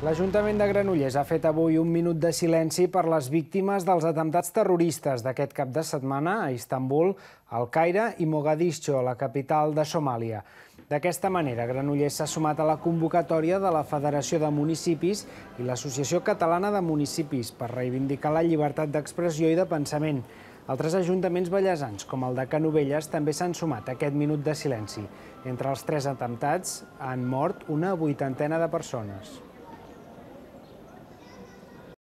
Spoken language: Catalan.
L'Ajuntament de Granollers ha fet avui un minut de silenci per les víctimes dels atemptats terroristes d'aquest cap de setmana a Istanbul, al Caire i Mogadiscio, la capital de Somàlia. D'aquesta manera, Granollers s'ha sumat a la convocatòria de la Federació de Municipis i l'Associació Catalana de Municipis per reivindicar la llibertat d'expressió i de pensament. Altres ajuntaments bellesans, com el de Canovelles, també s'han sumat a aquest minut de silenci. Entre els tres atemptats han mort una vuitantena de persones.